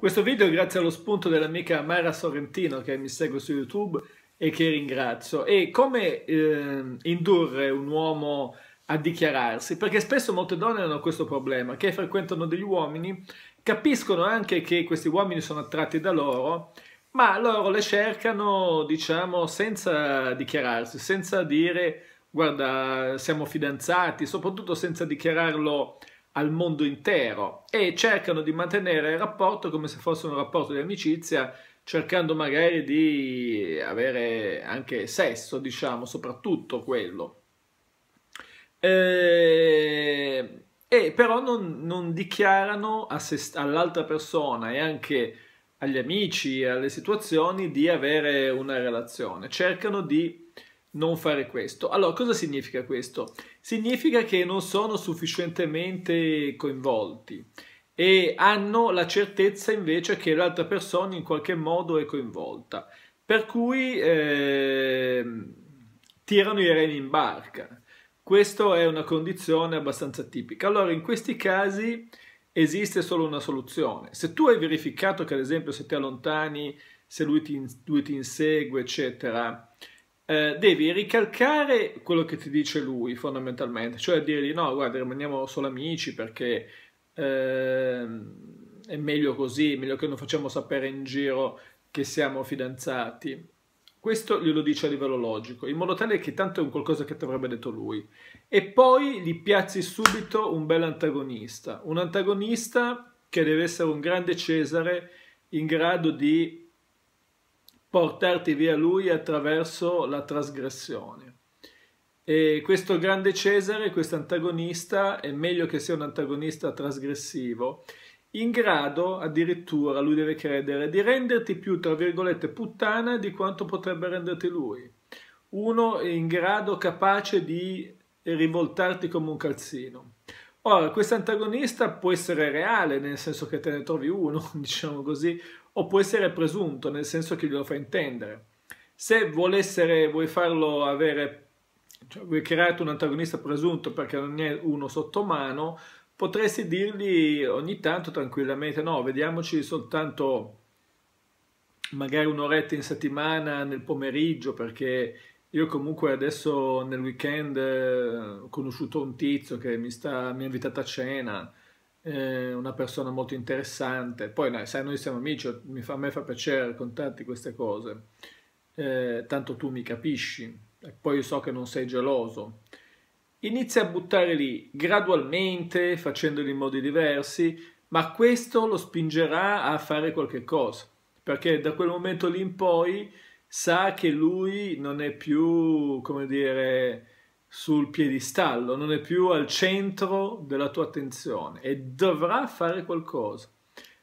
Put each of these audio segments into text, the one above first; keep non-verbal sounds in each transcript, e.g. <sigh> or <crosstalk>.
Questo video è grazie allo spunto dell'amica Mara Sorrentino che mi segue su YouTube e che ringrazio. E come eh, indurre un uomo a dichiararsi? Perché spesso molte donne hanno questo problema, che frequentano degli uomini, capiscono anche che questi uomini sono attratti da loro, ma loro le cercano, diciamo, senza dichiararsi, senza dire guarda, siamo fidanzati, soprattutto senza dichiararlo al mondo intero e cercano di mantenere il rapporto come se fosse un rapporto di amicizia, cercando magari di avere anche sesso, diciamo, soprattutto quello. E, eh, e però non, non dichiarano se, all'altra persona e anche agli amici e alle situazioni di avere una relazione, cercano di non fare questo. Allora, cosa significa questo? Significa che non sono sufficientemente coinvolti e hanno la certezza invece che l'altra persona in qualche modo è coinvolta. Per cui eh, tirano i reni in barca. Questa è una condizione abbastanza tipica. Allora, in questi casi esiste solo una soluzione. Se tu hai verificato che ad esempio se ti allontani, se lui ti, lui ti insegue, eccetera, eh, devi ricalcare quello che ti dice lui fondamentalmente, cioè dirgli no, guarda, rimaniamo solo amici perché eh, è meglio così, è meglio che non facciamo sapere in giro che siamo fidanzati. Questo glielo dice a livello logico, in modo tale che tanto è un qualcosa che ti avrebbe detto lui. E poi gli piazzi subito un bel antagonista, un antagonista che deve essere un grande Cesare in grado di portarti via lui attraverso la trasgressione. E questo grande Cesare, questo antagonista, è meglio che sia un antagonista trasgressivo, in grado addirittura, lui deve credere, di renderti più, tra virgolette, puttana di quanto potrebbe renderti lui. Uno è in grado, capace di rivoltarti come un calzino. Ora, questo antagonista può essere reale, nel senso che te ne trovi uno, <laughs> diciamo così, o può essere presunto, nel senso che glielo fa intendere. Se volessere, vuoi farlo avere, cioè vuoi crearti un antagonista presunto perché non è uno sotto mano, potresti dirgli ogni tanto tranquillamente no, vediamoci soltanto magari un'oretta in settimana nel pomeriggio perché io comunque adesso nel weekend eh, ho conosciuto un tizio che mi, sta, mi ha invitato a cena, eh, una persona molto interessante. Poi no, sai, noi siamo amici, fa, a me fa piacere raccontarti queste cose. Eh, tanto tu mi capisci, e poi io so che non sei geloso. Inizia a buttare lì, gradualmente, facendoli in modi diversi, ma questo lo spingerà a fare qualche cosa, perché da quel momento lì in poi sa che lui non è più, come dire, sul piedistallo, non è più al centro della tua attenzione e dovrà fare qualcosa,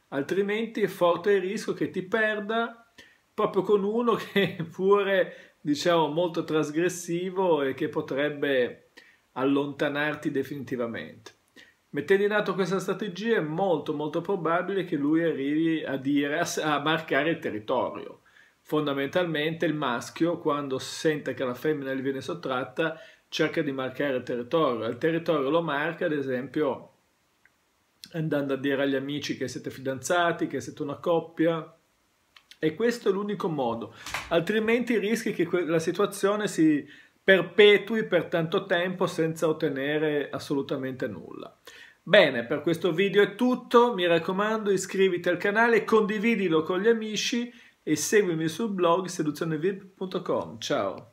altrimenti è forte il rischio che ti perda proprio con uno <laughs> che è pure, diciamo, molto trasgressivo e che potrebbe allontanarti definitivamente. Mettendo in atto questa strategia è molto molto probabile che lui arrivi a, dire, a marcare il territorio Fondamentalmente il maschio, quando sente che la femmina gli viene sottratta, cerca di marcare il territorio. Il territorio lo marca, ad esempio, andando a dire agli amici che siete fidanzati, che siete una coppia. E questo è l'unico modo, altrimenti rischi che la situazione si perpetui per tanto tempo senza ottenere assolutamente nulla. Bene, per questo video è tutto, mi raccomando iscriviti al canale, condividilo con gli amici e seguimi sul blog seduzionevip.com. Ciao!